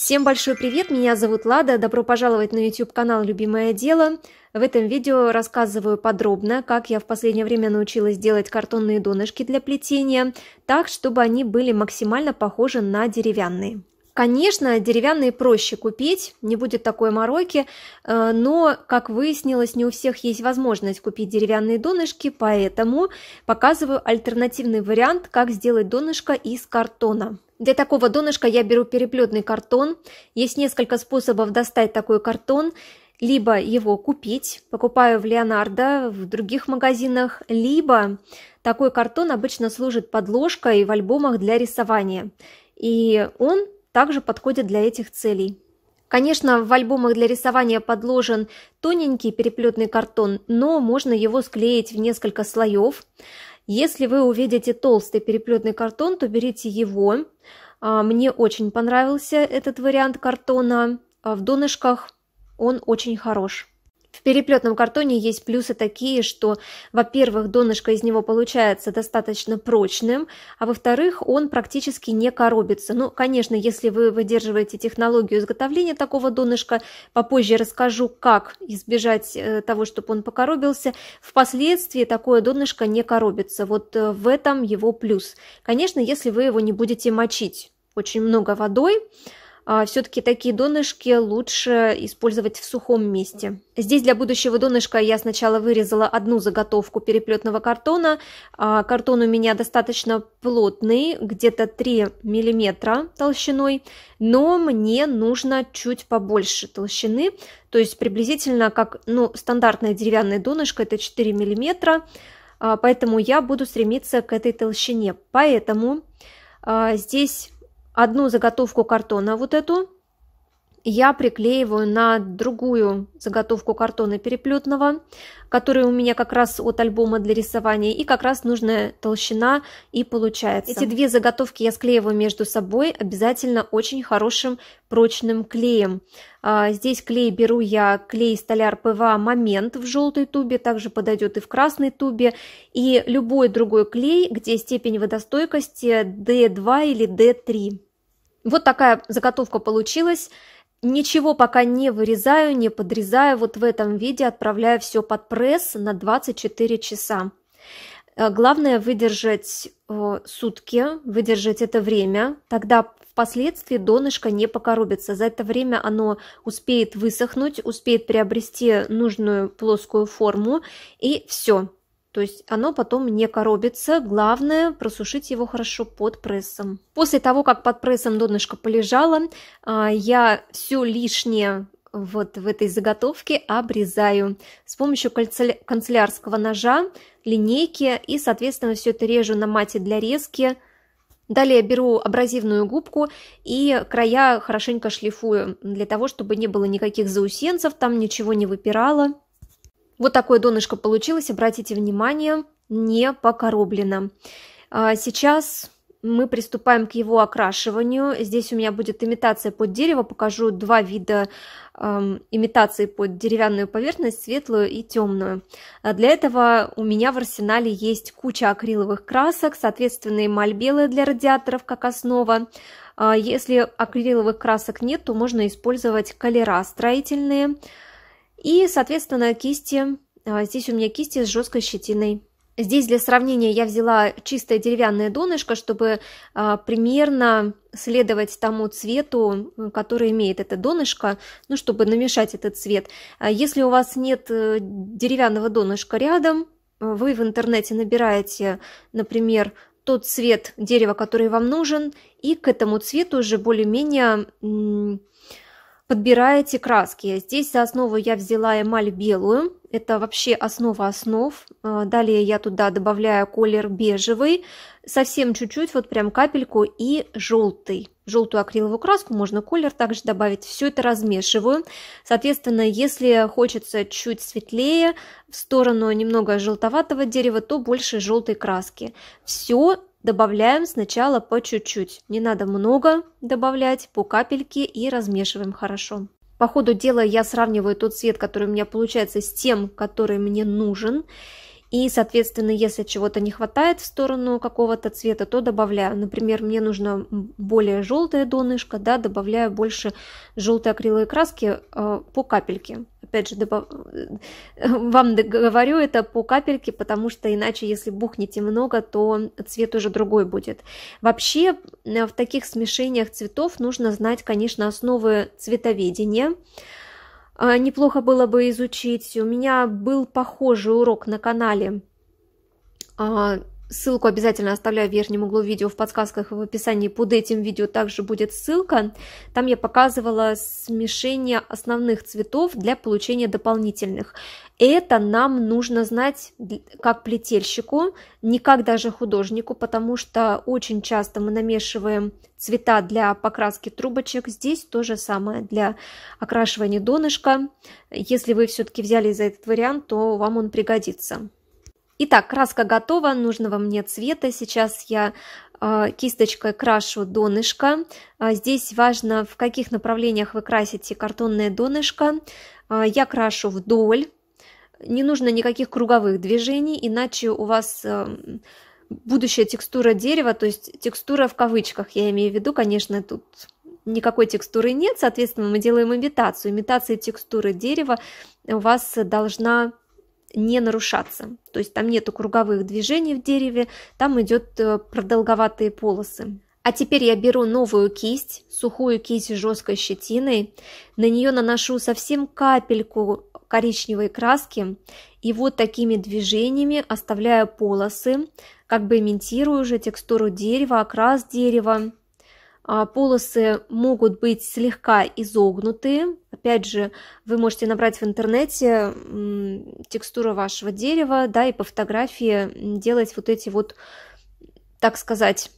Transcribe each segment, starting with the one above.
Всем большой привет, меня зовут Лада, добро пожаловать на YouTube-канал «Любимое дело». В этом видео рассказываю подробно, как я в последнее время научилась делать картонные донышки для плетения, так, чтобы они были максимально похожи на деревянные. Конечно, деревянные проще купить, не будет такой мороки, э, но, как выяснилось, не у всех есть возможность купить деревянные донышки, поэтому показываю альтернативный вариант, как сделать донышко из картона. Для такого донышка я беру переплетный картон. Есть несколько способов достать такой картон. Либо его купить, покупаю в Леонардо, в других магазинах, либо такой картон обычно служит подложкой в альбомах для рисования. И он также подходит для этих целей. Конечно, в альбомах для рисования подложен тоненький переплетный картон, но можно его склеить в несколько слоев. Если вы увидите толстый переплетный картон, то берите его. А, мне очень понравился этот вариант картона. А, в донышках он очень хорош. В переплетном картоне есть плюсы такие, что, во-первых, донышко из него получается достаточно прочным, а во-вторых, он практически не коробится. Ну, конечно, если вы выдерживаете технологию изготовления такого донышка, попозже расскажу, как избежать э, того, чтобы он покоробился. Впоследствии такое донышко не коробится. Вот э, в этом его плюс. Конечно, если вы его не будете мочить очень много водой, а, все-таки такие донышки лучше использовать в сухом месте. Здесь для будущего донышка я сначала вырезала одну заготовку переплетного картона. А, картон у меня достаточно плотный, где-то 3 миллиметра толщиной, но мне нужно чуть побольше толщины, то есть приблизительно как ну, стандартная деревянная донышко, это 4 миллиметра, а, поэтому я буду стремиться к этой толщине. Поэтому здесь одну заготовку картона вот эту я приклеиваю на другую заготовку картона переплетного, который у меня как раз от альбома для рисования, и как раз нужная толщина и получается. Эти две заготовки я склеиваю между собой обязательно очень хорошим прочным клеем. А, здесь клей беру я клей столяр ПВА Момент в желтой тубе, также подойдет и в красной тубе, и любой другой клей, где степень водостойкости D2 или D3. Вот такая заготовка получилась. Ничего пока не вырезаю, не подрезаю, вот в этом виде отправляю все под пресс на 24 часа. Э, главное выдержать э, сутки, выдержать это время, тогда впоследствии донышко не покоробится. За это время оно успеет высохнуть, успеет приобрести нужную плоскую форму и все, то есть оно потом не коробится. Главное просушить его хорошо под прессом. После того, как под прессом донышко полежало, а, я все лишнее вот в этой заготовке обрезаю с помощью канцелярского ножа, линейки и, соответственно, все это режу на мате для резки. Далее беру абразивную губку и края хорошенько шлифую для того, чтобы не было никаких заусенцев, там ничего не выпирало. Вот такое донышко получилось, обратите внимание, не покороблено. А, сейчас мы приступаем к его окрашиванию. Здесь у меня будет имитация под дерево, покажу два вида э, имитации под деревянную поверхность, светлую и темную. А, для этого у меня в арсенале есть куча акриловых красок, соответственно, эмаль белая для радиаторов как основа. А, если акриловых красок нет, то можно использовать колера строительные, и, соответственно, кисти. А, здесь у меня кисти с жесткой щетиной. Здесь для сравнения я взяла чистое деревянное донышко, чтобы а, примерно следовать тому цвету, который имеет это донышко, ну, чтобы намешать этот цвет. А если у вас нет э, деревянного донышка рядом, вы в интернете набираете, например, тот цвет дерева, который вам нужен, и к этому цвету уже более-менее подбираете краски. Здесь за основу я взяла эмаль белую, это вообще основа основ. А, далее я туда добавляю колер бежевый, совсем чуть-чуть, вот прям капельку, и желтый. Желтую акриловую краску, можно колер также добавить. Все это размешиваю. Соответственно, если хочется чуть светлее, в сторону немного желтоватого дерева, то больше желтой краски. Все Добавляем сначала по чуть-чуть, не надо много добавлять, по капельке и размешиваем хорошо. По ходу дела я сравниваю тот цвет, который у меня получается, с тем, который мне нужен. И, соответственно, если чего-то не хватает в сторону какого-то цвета, то добавляю. Например, мне нужно более желтая донышко, да, добавляю больше желтой акриловой краски э, по капельке. Опять же, добав... вам говорю это по капельке, потому что иначе, если бухнете много, то цвет уже другой будет. Вообще, э, в таких смешениях цветов нужно знать, конечно, основы цветоведения. А, неплохо было бы изучить. У меня был похожий урок на канале а, Ссылку обязательно оставляю в верхнем углу видео в подсказках и в описании под этим видео также будет ссылка. Там я показывала смешение основных цветов для получения дополнительных. Это нам нужно знать как плетельщику, не как даже художнику, потому что очень часто мы намешиваем цвета для покраски трубочек. Здесь то же самое для окрашивания донышка. Если вы все-таки взяли за этот вариант, то вам он пригодится. Итак, краска готова нужного мне цвета. Сейчас я э, кисточкой крашу донышко. Э, здесь важно, в каких направлениях вы красите картонное донышко. Э, я крашу вдоль. Не нужно никаких круговых движений, иначе у вас будущая текстура дерева, то есть текстура в кавычках, я имею в виду, конечно, тут никакой текстуры нет, соответственно, мы делаем имитацию. Имитация текстуры дерева у вас должна не нарушаться. То есть там нету круговых движений в дереве, там идет э, продолговатые полосы. А теперь я беру новую кисть, сухую кисть с жесткой щетиной, на нее наношу совсем капельку коричневой краски и вот такими движениями оставляю полосы, как бы имитирую уже текстуру дерева, окрас дерева. А, полосы могут быть слегка изогнутые. Опять же, вы можете набрать в интернете текстуру вашего дерева, да, и по фотографии делать вот эти вот, так сказать,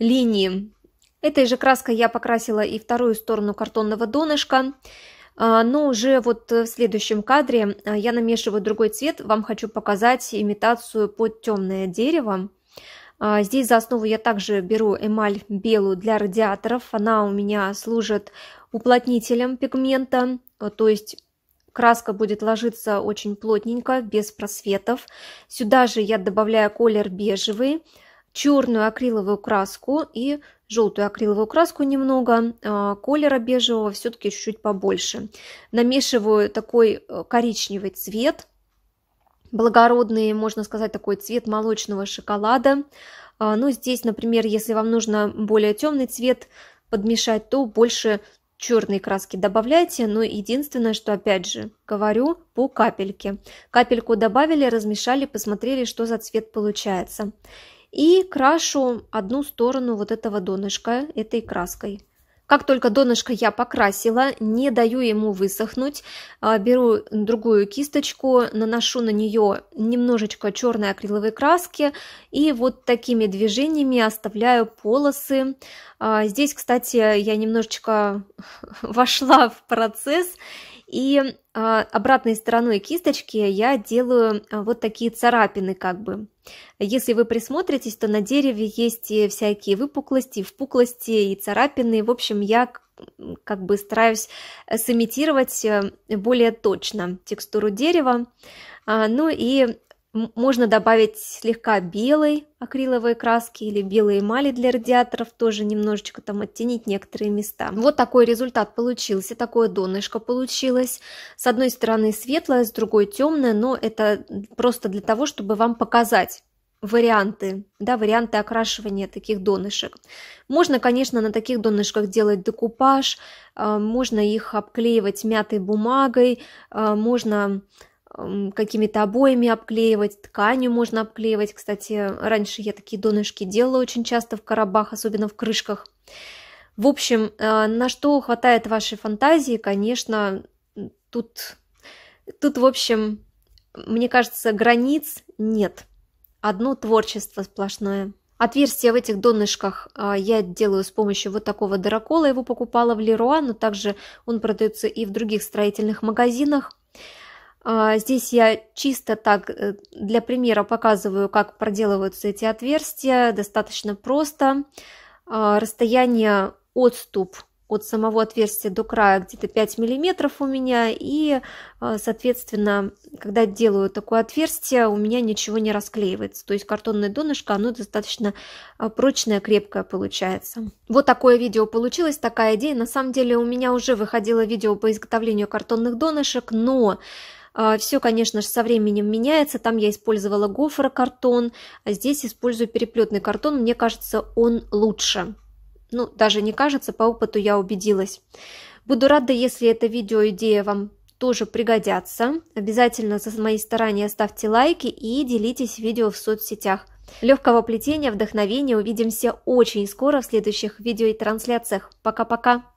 линии. Этой же краской я покрасила и вторую сторону картонного донышка. А, но уже вот в следующем кадре а, я намешиваю другой цвет. Вам хочу показать имитацию под темное дерево. А, здесь за основу я также беру эмаль белую для радиаторов. Она у меня служит уплотнителем пигмента, а, то есть краска будет ложиться очень плотненько, без просветов. Сюда же я добавляю колер бежевый, черную акриловую краску и желтую акриловую краску немного, а, колера бежевого все-таки чуть-чуть побольше. Намешиваю такой э, коричневый цвет – благородный, можно сказать, такой цвет молочного шоколада. А, ну, здесь, например, если вам нужно более темный цвет подмешать, то больше черной краски добавляйте, но единственное, что опять же говорю, по капельке. Капельку добавили, размешали, посмотрели, что за цвет получается. И крашу одну сторону вот этого донышка этой краской. Как только донышко я покрасила, не даю ему высохнуть, а, беру другую кисточку, наношу на нее немножечко черной акриловой краски и вот такими движениями оставляю полосы. А, здесь, кстати, я немножечко вошла в процесс и а, обратной стороной кисточки я делаю а, вот такие царапины как бы. Если вы присмотритесь, то на дереве есть и всякие выпуклости, впуклости, и царапины. В общем, я как бы стараюсь э, сымитировать э, более точно текстуру дерева. А, ну и можно добавить слегка белой акриловой краски или белой эмали для радиаторов, тоже немножечко там оттенить некоторые места. Вот такой результат получился, такое донышко получилось. С одной стороны светлое, с другой темное, но это просто для того, чтобы вам показать варианты, да, варианты окрашивания таких донышек. Можно, конечно, на таких донышках делать декупаж, э, можно их обклеивать мятой бумагой, э, можно какими-то обоями обклеивать, тканью можно обклеивать. Кстати, раньше я такие донышки делала очень часто в коробах, особенно в крышках. В общем, э, на что хватает вашей фантазии, конечно, тут, тут, в общем, мне кажется, границ нет. Одно творчество сплошное. Отверстия в этих донышках э, я делаю с помощью вот такого дырокола. Его покупала в Леруа, но также он продается и в других строительных магазинах. А, здесь я чисто так э, для примера показываю, как проделываются эти отверстия. Достаточно просто. А, расстояние отступ от самого отверстия до края где-то 5 миллиметров у меня и а, соответственно когда делаю такое отверстие у меня ничего не расклеивается то есть картонное донышко оно достаточно прочное крепкое получается вот такое видео получилось такая идея на самом деле у меня уже выходило видео по изготовлению картонных донышек но а, Все, конечно же, со временем меняется. Там я использовала гофрокартон, а здесь использую переплетный картон. Мне кажется, он лучше. Ну, даже не кажется, по опыту я убедилась. Буду рада, если эта видео идея вам тоже пригодятся. Обязательно за мои старания ставьте лайки и делитесь видео в соцсетях. Легкого плетения, вдохновения. Увидимся очень скоро в следующих видео и трансляциях. Пока-пока!